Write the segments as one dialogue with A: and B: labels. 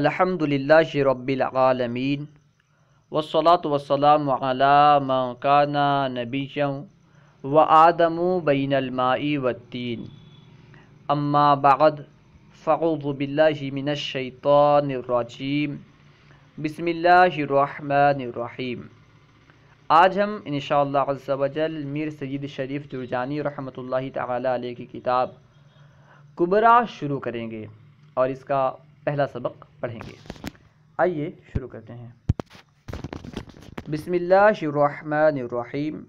A: الحمد للہ رب العالمین و صلاۃ وسلم علام کانہ نبی و آدم و بین المائی والتین اماں بغد فعور و بلّہ من الرجیم بسم اللہ الرحمن الرحیم آج ہم ان شاء اللہ میر سید شریف جرجانی رحمۃ اللہ تعالیٰ علیہ کی کتاب قبرا شروع کریں گے اور اس کا پہلا سبق پڑھیں گے آئیے شروع کرتے ہیں بسم اللہ الرحمن الرحیم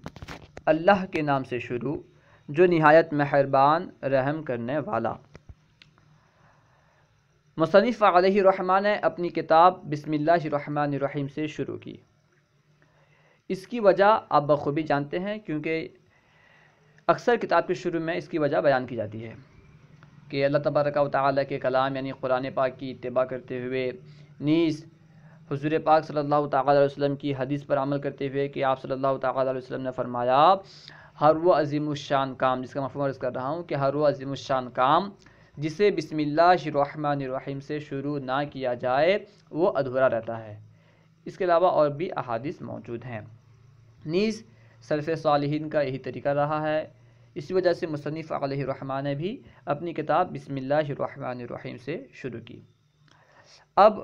A: اللہ کے نام سے شروع جو نہایت مہربان رحم کرنے والا مصنف علیہ الرحمٰ نے اپنی کتاب بسم اللہ الرحمن الرحیم سے شروع کی اس کی وجہ آپ بخوبی جانتے ہیں کیونکہ اکثر کتاب کے شروع میں اس کی وجہ بیان کی جاتی ہے کہ اللہ تبارک و تعالیٰ کے کلام یعنی قرآن پاک کی اتباع کرتے ہوئے نیز حضور پاک صلی اللہ تعالیٰ علیہ وسلم کی حدیث پر عمل کرتے ہوئے کہ آپ صلی اللہ تعالیٰ علیہ وسلم نے فرمایا ہر وہ عظیم الشان کام جس کا مفہوم عرض کر رہا ہوں کہ ہر وہ عظیم الشان کام جسے بسم اللہ الرحمن الرحیم سے شروع نہ کیا جائے وہ ادھورا رہتا ہے اس کے علاوہ اور بھی احادیث موجود ہیں نیز صرف صالحین کا یہی طریقہ رہا ہے اسی وجہ سے مصنف علیہ الرحمٰن نے بھی اپنی کتاب بسم اللہ الرحمٰن الرحیم سے شروع کی اب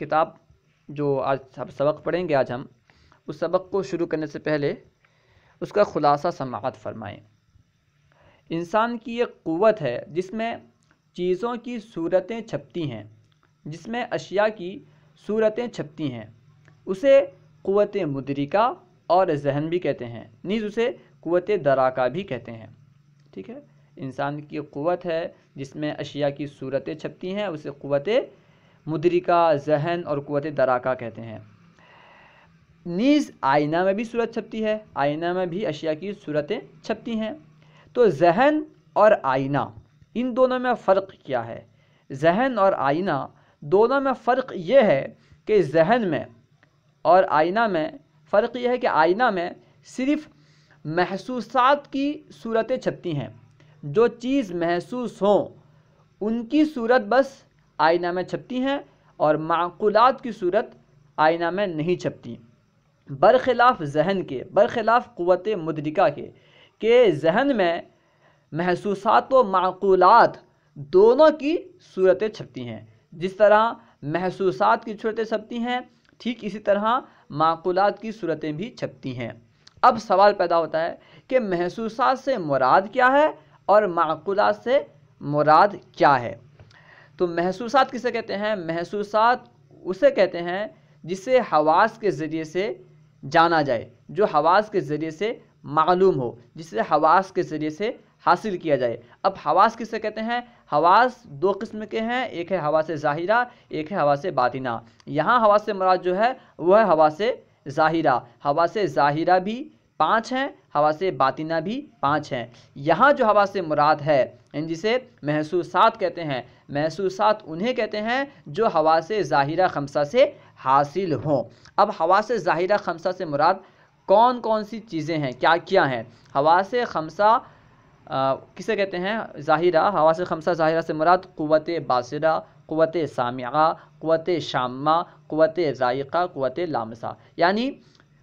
A: کتاب جو آج سبق پڑھیں گے آج ہم اس سبق کو شروع کرنے سے پہلے اس کا خلاصہ سماعت فرمائیں انسان کی ایک قوت ہے جس میں چیزوں کی صورتیں چھپتی ہیں جس میں اشیاء کی صورتیں چھپتی ہیں اسے قوت مدرکہ اور ذہن بھی کہتے ہیں نیز اسے قوتِ کا بھی کہتے ہیں ٹھیک ہے انسان کی قوت ہے جس میں اشیاء کی صورتیں چھپتی ہیں اسے قوت مدرکہ ذہن اور قوت دراکہ کہتے ہیں نیز آئینہ میں بھی صورت چھپتی ہے آئینہ میں بھی اشیاء کی صورتیں چھپتی ہیں تو ذہن اور آئینہ ان دونوں میں فرق کیا ہے ذہن اور آئینہ دونوں میں فرق یہ ہے کہ ذہن میں اور آئینہ میں فرق یہ ہے کہ آئینہ میں صرف محسوسات کی صورتیں چھپتی ہیں جو چیز محسوس ہوں ان کی صورت بس آئینہ میں چھپتی ہیں اور معقولات کی صورت آئینہ میں نہیں چھپتی برخلاف ذہن کے برخلاف قوت مدرکہ کے کہ ذہن میں محسوسات و معقولات دونوں کی صورتیں چھپتی ہیں جس طرح محسوسات کی صورتیں چھپتی ہیں ٹھیک اسی طرح معقولات کی صورتیں بھی چھپتی ہیں اب سوال پیدا ہوتا ہے کہ محسوسات سے مراد کیا ہے اور معقولات سے مراد کیا ہے تو محسوسات کسے کہتے ہیں محسوسات اسے کہتے ہیں جسے حواس کے ذریعے سے جانا جائے جو حواس کے ذریعے سے معلوم ہو جسے حواس کے ذریعے سے حاصل کیا جائے اب حواس کسے کہتے ہیں حواس دو قسم کے ہیں ایک ہے ہوا سے ظاہرہ ایک ہے ہوا سے یہاں ہوا سے مراد جو ہے وہ ہے ہوا سے ظاہرہ ہوا سے ظاہرہ بھی پانچ ہیں ہوا سے بھی پانچ ہیں یہاں جو ہوا سے مراد ہے جسے محسوسات کہتے ہیں محسوسات انہیں کہتے ہیں جو ہوا سے ظاہرہ خمسہ سے حاصل ہوں اب ہوا سے ظاہرہ خمسہ سے مراد کون کون سی چیزیں ہیں کیا کیا ہیں ہوا سے خمسہ کسے کہتے ہیں ظاہرہ ہوا سے خمسہ ظاہرہ سے مراد قوت باصرہ قوت سامعہ قوت شامہ قوت ذائقہ قوت لامسہ یعنی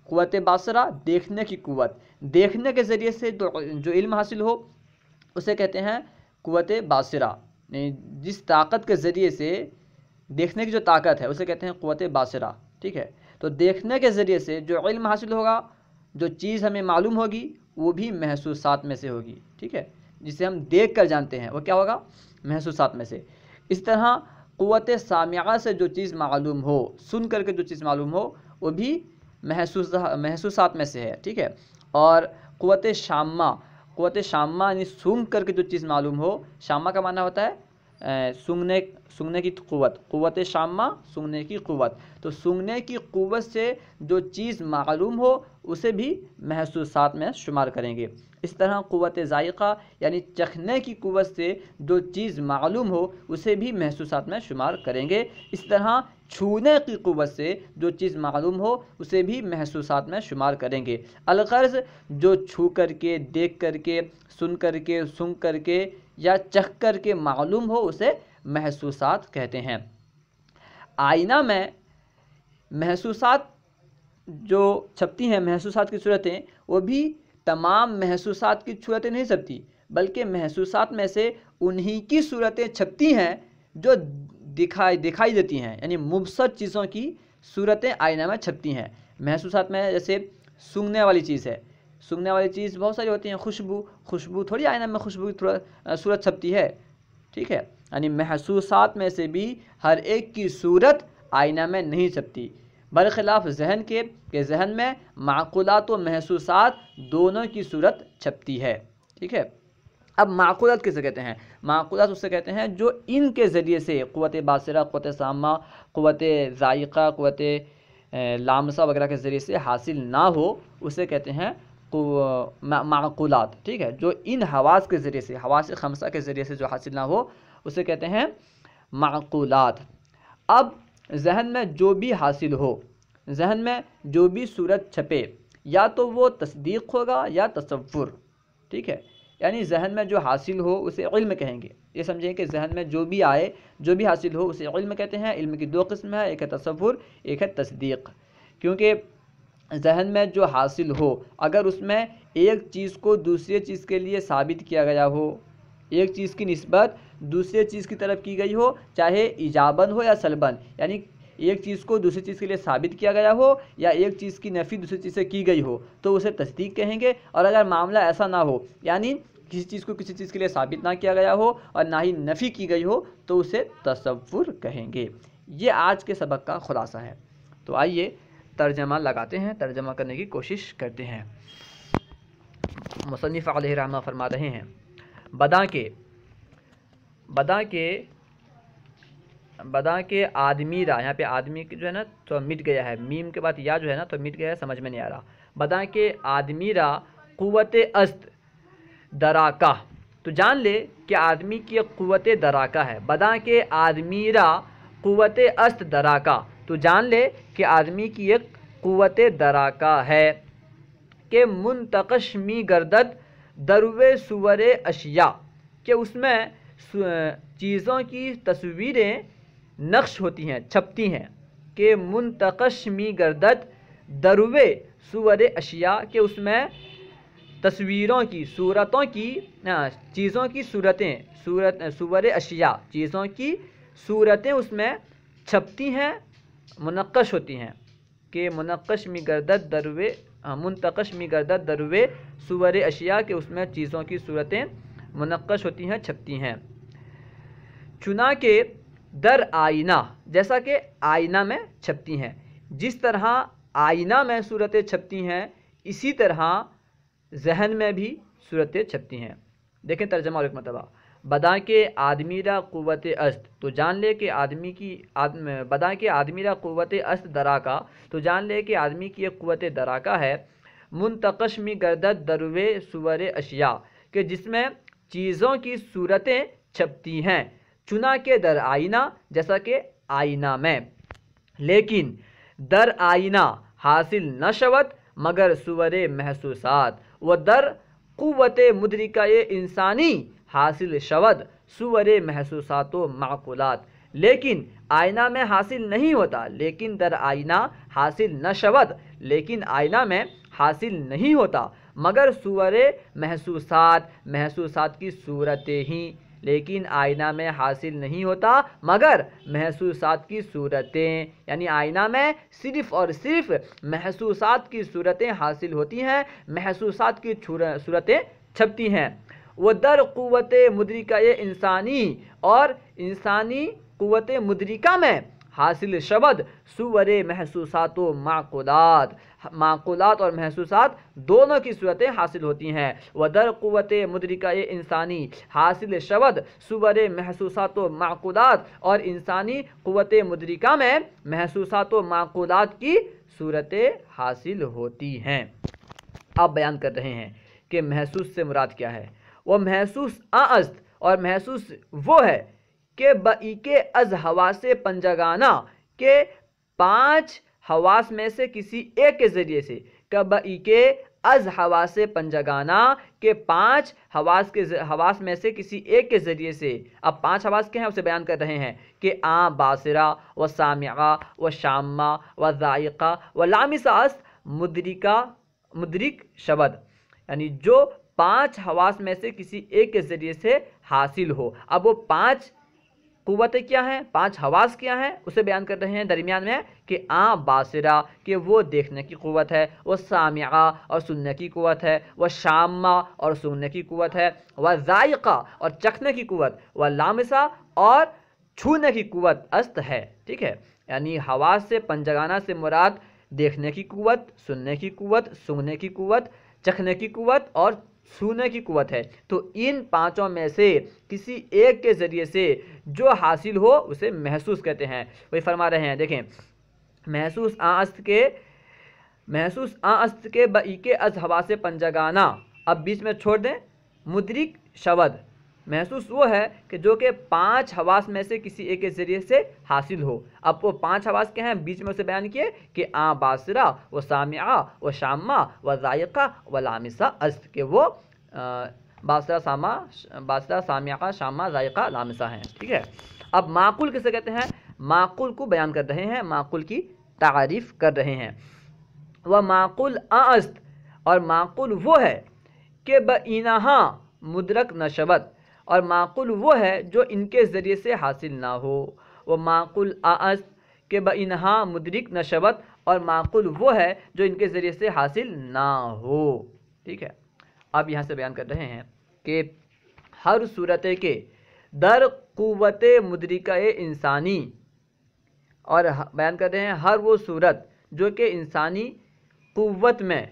A: قوت باصرہ دیکھنے کی قوت دیکھنے کے ذریعے سے جو علم حاصل ہو اسے کہتے ہیں قوت باصرہ یعنی جس طاقت کے ذریعے سے دیکھنے کی جو طاقت ہے اسے کہتے ہیں قوت باصرہ ٹھیک ہے تو دیکھنے کے ذریعے سے جو علم حاصل ہوگا جو چیز ہمیں معلوم ہوگی وہ بھی محسوسات میں سے ہوگی ٹھیک ہے جسے ہم دیکھ کر جانتے ہیں وہ کیا ہوگا محسوسات میں سے اس طرح قوت سامعہ سے جو چیز معلوم ہو سن کر کے جو چیز معلوم ہو وہ بھی محسوس محسوسات میں سے ہے ٹھیک ہے اور قوت شامہ قوت شامہ یعنی سونگھ کر کے جو چیز معلوم ہو شامہ کا معنی ہوتا ہے سنگنے سنگنے کی قوت قوت شامہ سنگنے کی قوت تو سنگنے کی قوت سے جو چیز معلوم ہو اسے بھی محسوسات میں شمار کریں گے اس طرح قوت ذائقہ یعنی چکھنے کی قوت سے جو چیز معلوم ہو اسے بھی محسوسات میں شمار کریں گے اس طرح چھونے کی قوت سے جو چیز معلوم ہو اسے بھی محسوسات میں شمار کریں گے الغرض جو چھو کر کے دیکھ کر کے سن کر کے سن کر کے یا چکھ کر کے معلوم ہو اسے محسوسات کہتے ہیں آئینہ میں محسوسات جو چھپتی ہیں محسوسات کی صورتیں وہ بھی تمام محسوسات کی صورتیں نہیں چھپتی بلکہ محسوسات میں سے انہی کی صورتیں چھپتی ہیں جو دکھائی دکھائی دیتی ہیں یعنی مبصر چیزوں کی صورتیں آئینہ میں چھپتی ہیں محسوسات میں جیسے سنگھنے والی چیز ہے سونگھنے والی چیز بہت ساری ہوتی ہیں خوشبو خوشبو تھوڑی آئینہ میں خوشبو کی صورت چھپتی ہے ٹھیک ہے یعنی محسوسات میں سے بھی ہر ایک کی صورت آئینہ میں نہیں چھپتی برخلاف ذہن کے کہ ذہن میں معقولات و محسوسات دونوں کی صورت چھپتی ہے ٹھیک ہے اب معقولات کیسے کہتے ہیں معقولات اسے کہتے ہیں جو ان کے ذریعے سے قوت باصرہ قوت سامہ قوت ذائقہ قوت لامسہ وغیرہ کے ذریعے سے حاصل نہ ہو اسے کہتے ہیں معقولات ٹھیک ہے جو ان حواس کے ذریعے سے حواس خمسہ کے ذریعے سے جو حاصل نہ ہو اسے کہتے ہیں معقولات اب ذہن میں جو بھی حاصل ہو ذہن میں جو بھی صورت چھپے یا تو وہ تصدیق ہوگا یا تصور ٹھیک ہے یعنی ذہن میں جو حاصل ہو اسے علم کہیں گے یہ سمجھیں کہ ذہن میں جو بھی آئے جو بھی حاصل ہو اسے علم کہتے ہیں علم کی دو قسم ہے ایک ہے تصور ایک ہے تصدیق کیونکہ ذہن میں جو حاصل ہو اگر اس میں ایک چیز کو دوسرے چیز کے لیے ثابت کیا گیا ہو ایک چیز کی نسبت دوسرے چیز کی طرف کی گئی ہو چاہے ایجابن ہو یا سلباً یعنی ایک چیز کو دوسری چیز کے لیے ثابت کیا گیا ہو یا ایک چیز کی نفی دوسری چیز سے کی گئی ہو تو اسے تصدیق کہیں گے اور اگر معاملہ ایسا نہ ہو یعنی کسی چیز کو کسی چیز کے لیے ثابت نہ کیا گیا ہو اور نہ ہی نفی کی گئی ہو تو اسے تصور کہیں گے یہ آج کے سبق کا خلاصہ ہے تو آئیے ترجمہ لگاتے ہیں ترجمہ کرنے کی کوشش کرتے ہیں مصنف علیہ رحمہ فرما رہے ہیں بدا کے بدا کے بدا کے آدمی را یہاں پہ آدمی جو ہے نا تو مٹ گیا ہے میم کے بعد یا جو ہے نا تو مٹ گیا ہے سمجھ میں نہیں آ رہا بدا کے را قوت است دراکہ تو جان لے کہ آدمی کی قوت دراکہ ہے بدا کے آدمی را قوت است دراکہ تو جان لے کہ آدمی کی ایک قوت دراکہ ہے کہ منتقش می گردت دروے سور اشیا کہ اس میں چیزوں کی تصویریں نقش ہوتی ہیں چھپتی ہیں کہ منتقش می گردت دروے سور اشیا کہ اس میں تصویروں کی صورتوں کی چیزوں کی صورتیں سور اشیا چیزوں کی صورتیں اس میں چھپتی ہیں منقش ہوتی ہیں کہ منقش می گردت دروے منتقش می گردد دروے سور اشیاء کے اس میں چیزوں کی صورتیں منقش ہوتی ہیں چھپتی ہیں چنا کے در آئینہ جیسا کہ آئینہ میں چھپتی ہیں جس طرح آئینہ میں صورتیں چھپتی ہیں اسی طرح ذہن میں بھی صورتیں چھپتی ہیں دیکھیں ترجمہ اور ایک اقمتبہ بدا کے را قوت است تو جان لے کہ آدمی کی بدا کے را قوت است دراکا تو جان لے کہ آدمی کی ایک قوت دراکا ہے منتقش میں گردت دروے سور اشیا کہ جس میں چیزوں کی صورتیں چھپتی ہیں چنا کے در آئینہ جیسا کہ آئینہ میں لیکن در آئینہ حاصل نہ شوت مگر سور محسوسات و در قوت مدرکہ انسانی حاصل شود سور محسوسات و معقولات لیکن آئینہ میں حاصل نہیں ہوتا لیکن در آئینہ حاصل نہ شود لیکن آئینہ میں حاصل نہیں ہوتا مگر سور محسوسات محسوسات کی صورتیں ہی لیکن آئینہ میں حاصل نہیں ہوتا مگر محسوسات کی صورتیں یعنی آئینہ میں صرف اور صرف محسوسات کی صورتیں حاصل ہوتی ہیں محسوسات کی صورتیں چھپتی ہیں وہ در قوت مدرکہ یہ انسانی اور انسانی قوت مدرکہ میں حاصل شبد سور محسوسات و معقولات معقولات اور محسوسات دونوں کی صورتیں حاصل ہوتی ہیں ودر در قوت مدرکہ انسانی حاصل شبد سور محسوسات و معقولات اور انسانی قوت مدرکہ میں محسوسات و معقولات کی صورتیں حاصل ہوتی ہیں آپ بیان کر رہے ہیں کہ محسوس سے مراد کیا ہے وہ محسوس آست اور محسوس وہ ہے کہ بعی کے از ہوا سے پنجگانہ کہ پانچ حواس میں سے کسی ایک کے ذریعے سے بعی کے از ہوا سے پنج کہ پانچ حواس کے حواس میں سے کسی ایک کے ذریعے سے اب پانچ حواس کے ہیں اسے بیان کر رہے ہیں کہ آ باصرہ و سامعہ و شامہ و ذائقہ و لامسا است مدرکہ مدرک شبد یعنی جو پانچ حواس میں سے کسی ایک کے ذریعے سے حاصل ہو اب وہ پانچ قوتیں کیا ہیں پانچ حواس کیا ہیں اسے بیان کر رہے ہیں درمیان میں کہ آ باصرہ کہ وہ دیکھنے کی قوت ہے وہ سامعہ اور سننے کی قوت ہے وہ شامہ اور سننے کی قوت ہے وہ ذائقہ اور چکھنے کی قوت وہ لامسہ اور چھونے کی قوت است ہے ٹھیک ہے یعنی حواس سے پنجگانہ سے مراد دیکھنے کی قوت سننے کی قوت سننے کی قوت چکھنے کی قوت اور سونے کی قوت ہے تو ان پانچوں میں سے کسی ایک کے ذریعے سے جو حاصل ہو اسے محسوس کہتے ہیں وہی فرما رہے ہیں دیکھیں محسوس آست کے محسوس آست کے کے از ہوا سے پنجگانہ اب بیچ میں چھوڑ دیں مدرک شود محسوس وہ ہے کہ جو کہ پانچ حواس میں سے کسی ایک کے ذریعے سے حاصل ہو اب وہ پانچ حواس کے ہیں بیچ میں اسے بیان کیے کہ آ باصرہ و سامعہ و شامہ و ذائقہ و لامسہ است کہ وہ باصرہ سامہ باصرہ سامعہ شامہ ذائقہ لامسہ ہیں ٹھیک ہے اب معقول کسے کہتے ہیں معقول کو بیان کر رہے ہیں معقول کی تعریف کر رہے ہیں وہ معقول است اور معقول وہ ہے کہ بینہاں مدرک نشبت اور معقل وہ ہے جو ان کے ذریعے سے حاصل نہ ہو وہ معقول آس کے بینہ مدرک نشبت اور معقل وہ ہے جو ان کے ذریعے سے حاصل نہ ہو ٹھیک ہے آپ یہاں سے بیان کر رہے ہیں کہ ہر صورت کے در قوت مدرکہ انسانی اور بیان کر رہے ہیں ہر وہ صورت جو کہ انسانی قوت میں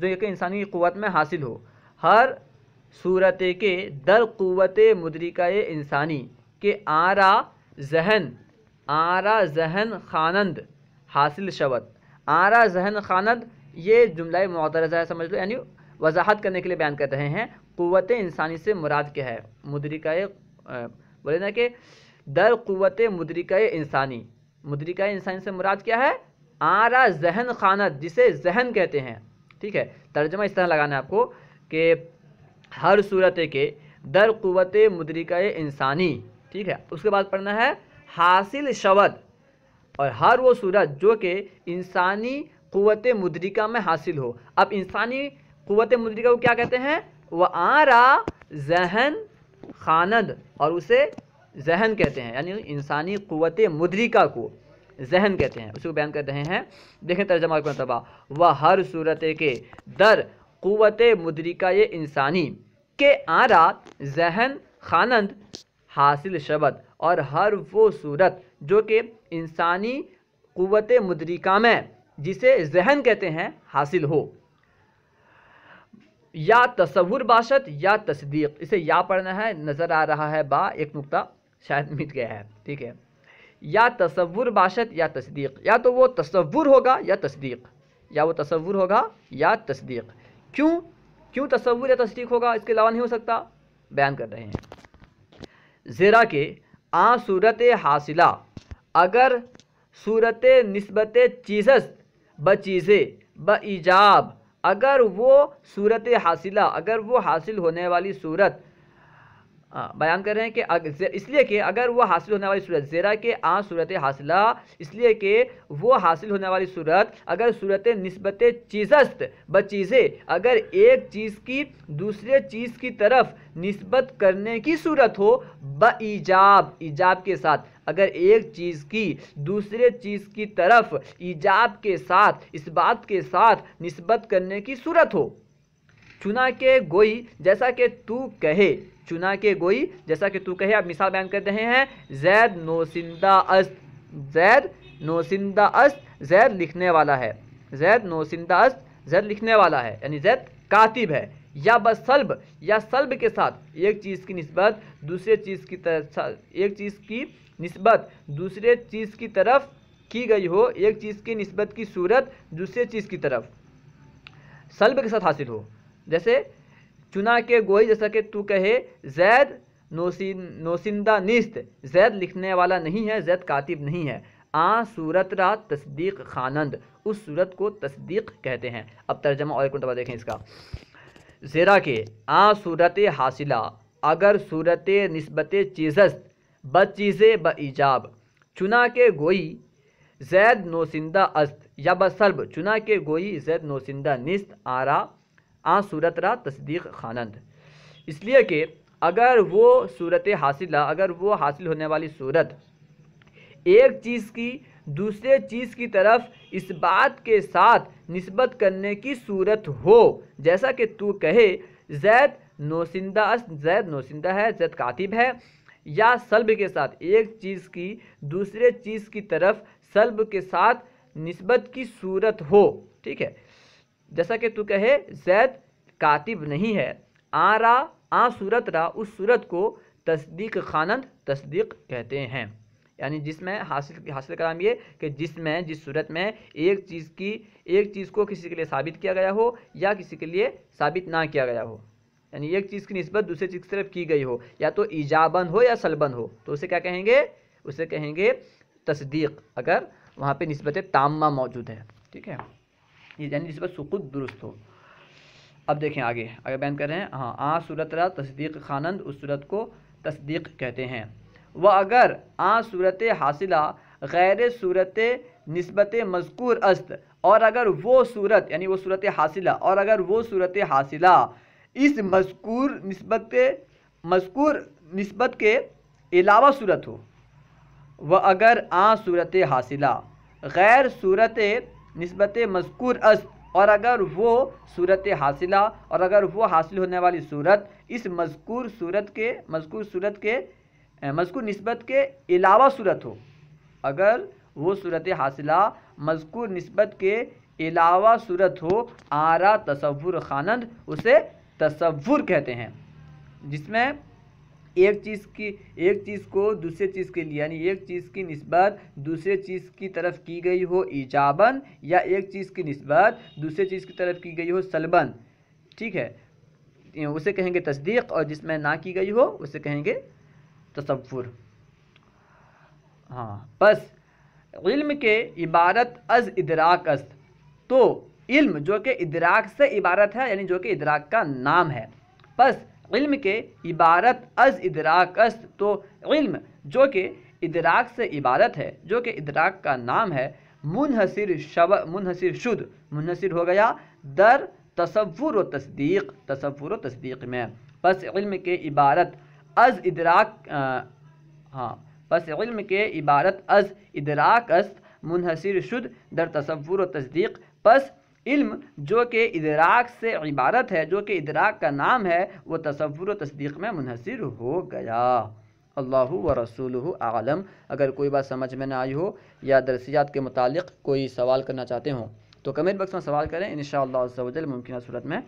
A: جو کہ انسانی قوت میں حاصل ہو ہر صورت کے در قوت مدرکہ انسانی کہ آرا ذہن آرا ذہن خانند حاصل شوت آرا ذہن خانند یہ جملہ معترضہ ہے سمجھ لو یعنی وضاحت کرنے کے لیے بیان کر رہے ہیں قوت انسانی سے مراد کیا ہے مدرکہ بولے نا کہ در قوت مدرکہ انسانی مدرکہ انسانی سے مراد کیا ہے آرا ذہن خانت جسے ذہن کہتے ہیں ٹھیک ہے ترجمہ اس طرح لگانا ہے آپ کو کہ ہر صورت کے در قوت مدرکہ انسانی ٹھیک ہے اس کے بعد پڑھنا ہے حاصل شود اور ہر وہ صورت جو کہ انسانی قوت مدرکہ میں حاصل ہو اب انسانی قوت مدرکہ کو کیا کہتے ہیں وہ آرا ذہن خاند اور اسے ذہن کہتے ہیں یعنی انسانی قوت مدرکہ کو ذہن کہتے ہیں اسے بیان کر رہے ہیں دیکھیں ترجمہ کو مرتبہ وہ ہر صورت کے در قوت مدرکہ یہ انسانی کے آرا ذہن خانند حاصل شبد اور ہر وہ صورت جو کہ انسانی قوت مدرکہ میں جسے ذہن کہتے ہیں حاصل ہو یا تصور باشد یا تصدیق اسے یا پڑھنا ہے نظر آ رہا ہے با ایک نقطہ شاید مٹ گیا ہے ٹھیک ہے یا تصور باشد یا تصدیق یا تو وہ تصور ہوگا یا تصدیق یا وہ تصور ہوگا یا تصدیق کیوں کیوں تصور یا تصدیق ہوگا اس کے علاوہ نہیں ہو سکتا بیان کر رہے ہیں زیرا کہ آ صورت حاصلہ اگر صورت نسبت چیزس ب چیزیں ایجاب اگر وہ صورت حاصلہ اگر وہ حاصل ہونے والی صورت بیان کر رہے ہیں کہ اس لیے کہ اگر وہ حاصل ہونے والی صورت زیرا کہ آ صورت حاصلہ اس لیے کہ وہ حاصل ہونے والی صورت اگر صورت نسبت چیزست بچیزے اگر ایک چیز کی دوسرے چیز کی طرف نسبت کرنے کی صورت ہو ب ایجاب ایجاب کے ساتھ اگر ایک چیز کی دوسرے چیز کی طرف ایجاب کے ساتھ اس بات کے ساتھ نسبت کرنے کی صورت ہو چنا کہ گوئی جیسا کہ تو کہے چنا کے گوئی جیسا کہ تو کہے آپ مثال بیان کر رہے ہیں زید نوسندہ است زید نوسندہ است زید لکھنے والا ہے زید نوسندہ است زید لکھنے والا ہے یعنی زید کاتب ہے یا بس سلب یا سلب کے ساتھ ایک چیز کی نسبت دوسرے چیز کی طرف ایک چیز کی نسبت دوسرے چیز کی طرف کی گئی ہو ایک چیز کی نسبت کی صورت دوسرے چیز کی طرف سلب کے ساتھ حاصل ہو جیسے چنا کہ گوئی جیسا کہ تو کہے زید نوسندہ نیست زید لکھنے والا نہیں ہے زید کاتب نہیں ہے آ سورت را تصدیق خانند اس صورت کو تصدیق کہتے ہیں اب ترجمہ اور ایک مرتبہ دیکھیں اس کا زیرا کہ آ سورت حاصلہ اگر صورت نسبت چیزست ب چیز ب ایجاب چنا کہ گوئی زید نوسندہ است یا بسلب چنا کہ گوئی زید نوسندہ نست آرا آ صورت را تصدیق خانند اس لیے کہ اگر وہ صورت حاصلہ اگر وہ حاصل ہونے والی صورت ایک چیز کی دوسرے چیز کی طرف اس بات کے ساتھ نسبت کرنے کی صورت ہو جیسا کہ تو کہے زید نوسندہ زید نوسندہ ہے زید کاتب ہے یا سلب کے ساتھ ایک چیز کی دوسرے چیز کی طرف سلب کے ساتھ نسبت کی صورت ہو ٹھیک ہے جیسا کہ تو کہے زید کاتب نہیں ہے آ را آ صورت را اس صورت کو تصدیق خانند تصدیق کہتے ہیں یعنی جس میں حاصل حاصل کرام یہ کہ جس میں جس صورت میں ایک چیز کی ایک چیز کو کسی کے لیے ثابت کیا گیا ہو یا کسی کے لیے ثابت نہ کیا گیا ہو یعنی ایک چیز کی نسبت دوسرے چیز کی طرف کی گئی ہو یا تو ایجابن ہو یا سلبند ہو تو اسے کیا کہیں گے اسے کہیں گے تصدیق اگر وہاں پہ نسبت تامہ موجود ہے ٹھیک ہے یعنی جس پر سقوط درست ہو اب دیکھیں آگے اگر بیان کر رہے ہیں ہاں آ صورت را تصدیق خانند اس صورت کو تصدیق کہتے ہیں وہ اگر آ صورت حاصلہ غیر صورت نسبت مذکور است اور اگر وہ صورت یعنی وہ صورت حاصلہ اور اگر وہ صورت حاصلہ اس مذکور نسبت مذکور نسبت کے علاوہ صورت ہو وہ اگر آ صورت حاصلہ غیر صورت نسبت مذکور است اور اگر وہ صورت حاصلہ اور اگر وہ حاصل ہونے والی صورت اس مذکور صورت کے مذکور صورت کے مذکور نسبت کے علاوہ صورت ہو اگر وہ صورت حاصلہ مذکور نسبت کے علاوہ صورت ہو آرا تصور خانند اسے تصور کہتے ہیں جس میں ایک چیز کی ایک چیز کو دوسرے چیز کے لیے یعنی ایک چیز کی نسبت دوسرے چیز کی طرف کی گئی ہو ایجابن یا ایک چیز کی نسبت دوسرے چیز کی طرف کی گئی ہو سلباً ٹھیک ہے اسے کہیں گے تصدیق اور جس میں نہ کی گئی ہو اسے کہیں گے تصور ہاں بس علم کے عبارت از ادراک است تو علم جو کہ ادراک سے عبارت ہے یعنی جو کہ ادراک کا نام ہے بس علم کے عبارت از ادراک تو علم جو کہ ادراک سے عبارت ہے جو کہ ادراک کا نام ہے منحصر شب منحصر شد منحصر ہو گیا در تصور و تصدیق تصور و تصدیق میں پس علم کے عبارت از ادراک ہاں پس علم کے عبارت از ادراک است منحصر شد در تصور و تصدیق پس علم جو کہ ادراک سے عبارت ہے جو کہ ادراک کا نام ہے وہ تصور و تصدیق میں منحصر ہو گیا اللہ و رسول عالم اگر کوئی بات سمجھ میں نہ آئی ہو یا درسیات کے متعلق کوئی سوال کرنا چاہتے ہوں تو کمنٹ باکس میں سوال کریں انشاءاللہ شاء اللہ ممکنہ صورت میں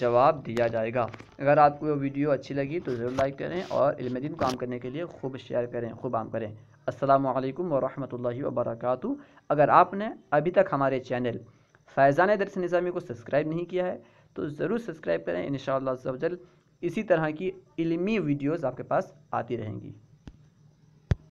A: جواب دیا جائے گا اگر آپ کو ویڈیو اچھی لگی تو ضرور لائک کریں اور علم دین کو عام کرنے کے لیے خوب شیئر کریں خوب عام کریں السلام علیکم ورحمۃ اللہ وبرکاتہ اگر آپ نے ابھی تک ہمارے چینل فائزان درس نظامی کو سبسکرائب نہیں کیا ہے تو ضرور سبسکرائب کریں ان شاء اللہ اسی طرح کی علمی ویڈیوز آپ کے پاس آتی رہیں گی